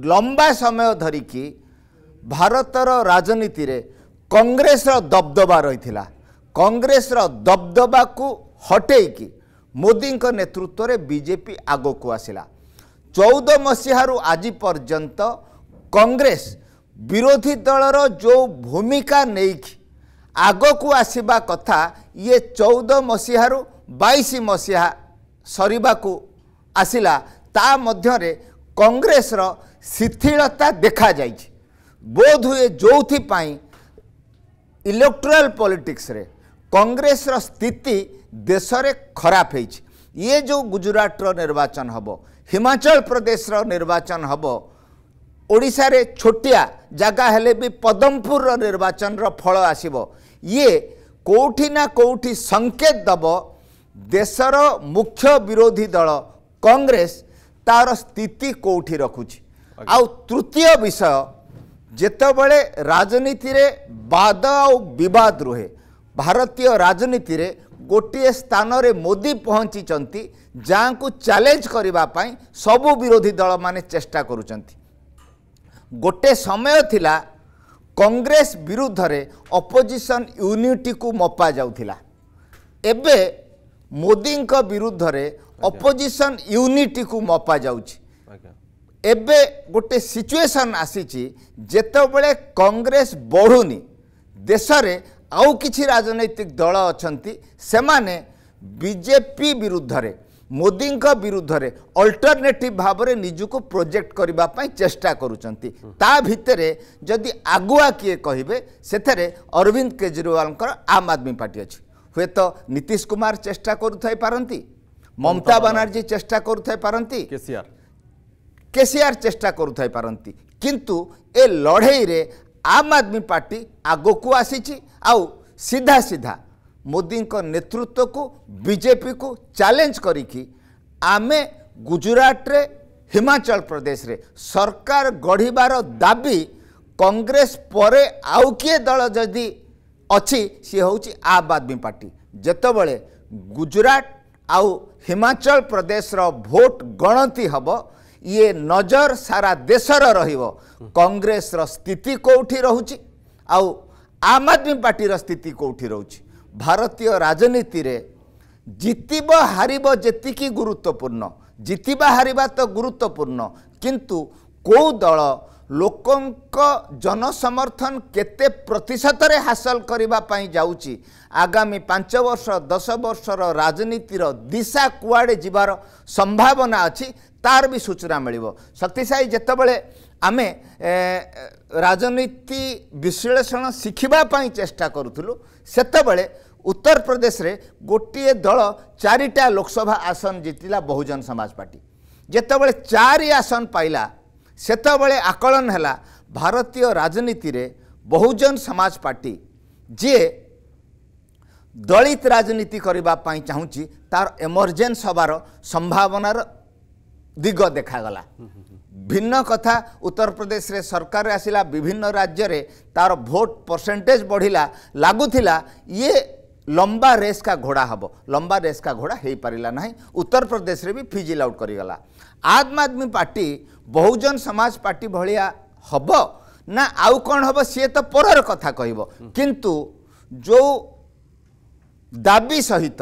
ଲମ୍ବା ସମୟ ଧରିକି ଭାରତର ରାଜନୀତିରେ କଂଗ୍ରେସର ଦବଦବା ରହିଥିଲା କଂଗ୍ରେସର ଦବଦବାକୁ ହଟେଇକି ମୋଦିଙ୍କ ନେତୃତ୍ୱରେ ବିଜେପି ଆଗକୁ ଆସିଲା ଚଉଦ ମସିହାରୁ ଆଜି ପର୍ଯ୍ୟନ୍ତ କଂଗ୍ରେସ ବିରୋଧୀ ଦଳର ଯେଉଁ ଭୂମିକା ନେଇକି ଆଗକୁ ଆସିବା କଥା ଇଏ ଚଉଦ ମସିହାରୁ ବାଇଶ ମସିହା ସରିବାକୁ ଆସିଲା ତା ମଧ୍ୟରେ କଂଗ୍ରେସର ଶିଥିଳତା ଦେଖାଯାଇଛି ବୋଧ ହୁଏ ଯେଉଁଥିପାଇଁ ଇଲେକ୍ଟୋରାଲ ପଲିଟିକ୍ସରେ କଂଗ୍ରେସର ସ୍ଥିତି ଦେଶରେ ଖରାପ ହେଇଛି ଇଏ ଯେଉଁ ଗୁଜୁରାଟର ନିର୍ବାଚନ ହେବ ହିମାଚଳ ପ୍ରଦେଶର ନିର୍ବାଚନ ହେବ ଓଡ଼ିଶାରେ ଛୋଟିଆ ଜାଗା ହେଲେ ବି ପଦମପୁରର ନିର୍ବାଚନର ଫଳ ଆସିବ ଇଏ କେଉଁଠି ନା କେଉଁଠି ସଙ୍କେତ ଦେବ ଦେଶର ମୁଖ୍ୟ ବିରୋଧୀ ଦଳ କଂଗ୍ରେସ ତାର ସ୍ଥିତି କେଉଁଠି ରଖୁଛି ଆଉ ତୃତୀୟ ବିଷୟ ଯେତେବେଳେ ରାଜନୀତିରେ ବାଦ ଆଉ ବିବାଦ ରୁହେ ଭାରତୀୟ ରାଜନୀତିରେ ଗୋଟିଏ ସ୍ଥାନରେ ମୋଦି ପହଞ୍ଚିଛନ୍ତି ଯାହାଙ୍କୁ ଚ୍ୟାଲେଞ୍ଜ କରିବା ପାଇଁ ସବୁ ବିରୋଧୀ ଦଳମାନେ ଚେଷ୍ଟା କରୁଛନ୍ତି ଗୋଟେ ସମୟ ଥିଲା କଂଗ୍ରେସ ବିରୁଦ୍ଧରେ ଅପୋଜିସନ୍ ୟୁନିଟିକୁ ମପାଯାଉଥିଲା ଏବେ ମୋଦିଙ୍କ ବିରୁଦ୍ଧରେ ଅପୋଜିସନ୍ ୟୁନିଟିକୁ ମପାଯାଉଛି ଏବେ ଗୋଟେ ସିଚୁଏସନ୍ ଆସିଛି ଯେତେବେଳେ କଂଗ୍ରେସ ବଢ଼ୁନି ଦେଶରେ ଆଉ କିଛି ରାଜନୈତିକ ଦଳ ଅଛନ୍ତି ସେମାନେ ବିଜେପି ବିରୁଦ୍ଧରେ ମୋଦିଙ୍କ ବିରୁଦ୍ଧରେ ଅଲ୍ଟରନେଟିଭ୍ ଭାବରେ ନିଜକୁ ପ୍ରୋଜେକ୍ଟ କରିବା ପାଇଁ ଚେଷ୍ଟା କରୁଛନ୍ତି ତା ଭିତରେ ଯଦି ଆଗୁଆ କିଏ କହିବେ ସେଥିରେ ଅରବିନ୍ଦ କେଜରିୱାଲଙ୍କର ଆମ୍ ଆଦମୀ ପାର୍ଟି ଅଛି ହୁଏତ ନୀତିଶ କୁମାର ଚେଷ୍ଟା କରୁଥାଇପାରନ୍ତି ମମତା ବାନାର୍ଜୀ ଚେଷ୍ଟା କରୁଥାଇପାରନ୍ତି କେସିଆର କେସିଆର ଚେଷ୍ଟା କରୁଥାଇପାରନ୍ତି କିନ୍ତୁ ଏ ଲଢ଼େଇରେ ଆମ ଆଦମୀ ପାର୍ଟି ଆଗକୁ ଆସିଛି ଆଉ ସିଧା ସିଧା ମୋଦିଙ୍କ ନେତୃତ୍ୱକୁ ବିଜେପିକୁ ଚ୍ୟାଲେଞ୍ଜ କରିକି ଆମେ ଗୁଜୁରାଟରେ ହିମାଚଳ ପ୍ରଦେଶରେ ସରକାର ଗଢ଼ିବାର ଦାବି କଂଗ୍ରେସ ପରେ ଆଉ କିଏ ଦଳ ଯଦି ଅଛି ସିଏ ହେଉଛି ଆମ ଆଦମୀ ପାର୍ଟି ଯେତେବେଳେ ଗୁଜୁରାଟ ଆଉ ହିମାଚଳ ପ୍ରଦେଶର ଭୋଟ ଗଣତି ହେବ ଇଏ ନଜର ସାରା ଦେଶର ରହିବ କଂଗ୍ରେସର ସ୍ଥିତି କେଉଁଠି ରହୁଛି ଆଉ ଆମ ଆଦମୀ ପାର୍ଟିର ସ୍ଥିତି କେଉଁଠି ରହୁଛି ଭାରତୀୟ ରାଜନୀତିରେ ଜିତିବ ହାରିବ ଯେତିକି ଗୁରୁତ୍ୱପୂର୍ଣ୍ଣ ଜିତିବା ହାରିବା ତ ଗୁରୁତ୍ୱପୂର୍ଣ୍ଣ କିନ୍ତୁ କେଉଁ ଦଳ ଲୋକଙ୍କ ଜନସମର୍ଥନ କେତେ ପ୍ରତିଶତରେ ହାସଲ କରିବା ପାଇଁ ଯାଉଛି ଆଗାମୀ ପାଞ୍ଚ ବର୍ଷ ଦଶ ବର୍ଷର ରାଜନୀତିର ଦିଶା କୁଆଡ଼େ ଯିବାର ସମ୍ଭାବନା ଅଛି ତାର ବି ସୂଚନା ମିଳିବ ଶକ୍ତି ସାହି ଯେତେବେଳେ ଆମେ ରାଜନୀତି ବିଶ୍ଳେଷଣ ଶିଖିବା ପାଇଁ ଚେଷ୍ଟା କରୁଥିଲୁ ସେତେବେଳେ ଉତ୍ତରପ୍ରଦେଶରେ ଗୋଟିଏ ଦଳ ଚାରିଟା ଲୋକସଭା ଆସନ ଜିତିଲା ବହୁଜନ ସମାଜ ପାର୍ଟି ଯେତେବେଳେ ଚାରି ଆସନ ପାଇଲା ସେତେବେଳେ ଆକଳନ ହେଲା ଭାରତୀୟ ରାଜନୀତିରେ ବହୁଜନ ସମାଜ ପାର୍ଟି ଯିଏ ଦଳିତ ରାଜନୀତି କରିବା ପାଇଁ ଚାହୁଁଛି ତା'ର ଏମର୍ଜେନ୍ସ ହେବାର ସମ୍ଭାବନାର ଦିଗ ଦେଖାଗଲା ଭିନ୍ନ କଥା ଉତ୍ତରପ୍ରଦେଶରେ ସରକାର ଆସିଲା ବିଭିନ୍ନ ରାଜ୍ୟରେ ତାର ଭୋଟ ପରସେଣ୍ଟେଜ ବଢ଼ିଲା ଲାଗୁଥିଲା ଇଏ ଲମ୍ବା ରେସ୍ କା ଘୋଡ଼ା ହେବ ଲମ୍ବା ରେସ୍ କା ଘୋଡ଼ା ହୋଇପାରିଲା ନାହିଁ ଉତ୍ତରପ୍ରଦେଶରେ ବି ଫିଜିଲ୍ ଆଉଟ୍ କରିଗଲା ଆମ୍ ଆଦମୀ ପାର୍ଟି ବହୁଜନ ସମାଜ ପାର୍ଟି ଭଳିଆ ହେବ ନା ଆଉ କ'ଣ ହେବ ସିଏ ତ ପରର କଥା କହିବ କିନ୍ତୁ ଯେଉଁ ଦାବି ସହିତ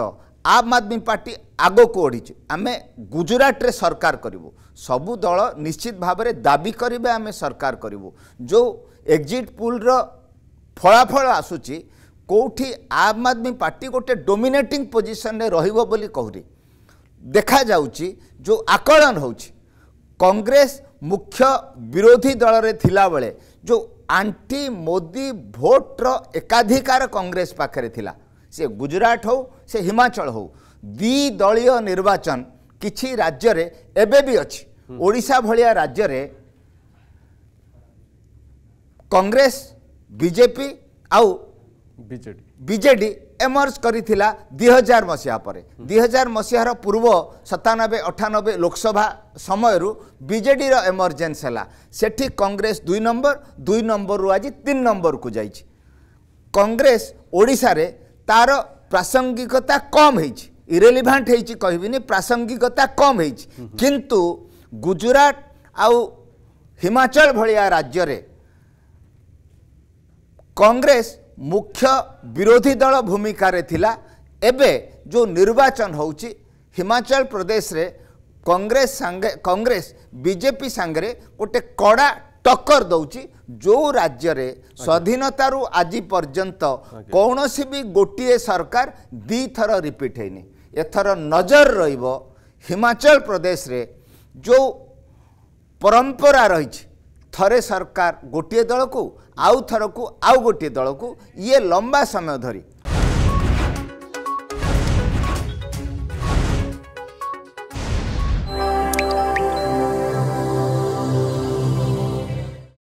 आम आदमी पार्टी ଆଗକୁ ଓଡ଼ିଛୁ ଆମେ ଗୁଜୁରାଟରେ ସରକାର କରିବୁ ସବୁ ଦଳ ନିଶ୍ଚିତ ଭାବରେ ଦାବି କରିବେ ଆମେ ସରକାର କରିବୁ ଯେଉଁ ଏକ୍ଜିଟ୍ ପୁଲ୍ର ଫଳାଫଳ ଆସୁଛି କେଉଁଠି ଆମ୍ ଆଦମୀ ପାର୍ଟି ଗୋଟେ ଡୋମିନେଟିଂ ପୋଜିସନରେ ରହିବ ବୋଲି କହୁନି ଦେଖାଯାଉଛି ଯେଉଁ ଆକଳନ ହେଉଛି କଂଗ୍ରେସ ମୁଖ୍ୟ ବିରୋଧୀ ଦଳରେ ଥିଲାବେଳେ ଯେଉଁ ଆଣ୍ଟି ମୋଦି ଭୋଟ୍ର ଏକାଧିକାର କଂଗ୍ରେସ ପାଖରେ ଥିଲା ସେ ଗୁଜୁରାଟ ହେଉ ସେ ହିମାଚଳ ହେଉ ଦ୍ୱି ଦଳୀୟ ନିର୍ବାଚନ କିଛି ରାଜ୍ୟରେ ଏବେ ବି ଅଛି ଓଡ଼ିଶା ଭଳିଆ ରାଜ୍ୟରେ କଂଗ୍ରେସ ବିଜେପି ଆଉ ବିଜେଡ଼ି ଏମର୍ଜ କରିଥିଲା ଦୁଇ ହଜାର ମସିହା ପରେ ଦୁଇ ହଜାର ମସିହାର ପୂର୍ବ ସତାନବେ ଅଠାନବେ ଲୋକସଭା ସମୟରୁ ବିଜେଡ଼ିର ଏମର୍ଜେନ୍ସ ହେଲା ସେଠି କଂଗ୍ରେସ ଦୁଇ ନମ୍ବର ଦୁଇ ନମ୍ବରରୁ ଆଜି ତିନି ନମ୍ବରକୁ ଯାଇଛି କଂଗ୍ରେସ ଓଡ଼ିଶାରେ ତାର ପ୍ରାସଙ୍ଗିକତା କମ୍ ହେଇଛି ଇରେଲିଭାଣ୍ଟ ହେଇଛି କହିବିନି ପ୍ରାସଙ୍ଗିକତା କମ୍ ହେଇଛି କିନ୍ତୁ ଗୁଜୁରାଟ ଆଉ ହିମାଚଳ ଭଳିଆ ରାଜ୍ୟରେ କଂଗ୍ରେସ ମୁଖ୍ୟ ବିରୋଧୀ ଦଳ ଭୂମିକାରେ ଥିଲା ଏବେ ଯେଉଁ ନିର୍ବାଚନ ହେଉଛି ହିମାଚଳ ପ୍ରଦେଶରେ କଂଗ୍ରେସ ସାଙ୍ଗେ କଂଗ୍ରେସ ବିଜେପି ସାଙ୍ଗରେ ଗୋଟେ କଡ଼ା ଟକ୍କର ଦେଉଛି ଯେଉଁ ରାଜ୍ୟରେ ସ୍ୱାଧୀନତାରୁ ଆଜି ପର୍ଯ୍ୟନ୍ତ କୌଣସି ବି ଗୋଟିଏ ସରକାର ଦୁଇଥର ରିପିଟ୍ ହେଇନି ଏଥର ନଜର ରହିବ ହିମାଚଳ ପ୍ରଦେଶରେ ଯେଉଁ ପରମ୍ପରା ରହିଛି ଥରେ ସରକାର ଗୋଟିଏ ଦଳକୁ ଆଉ ଥରକୁ ଆଉ ଗୋଟିଏ ଦଳକୁ ଇଏ ଲମ୍ବା ସମୟ ଧରି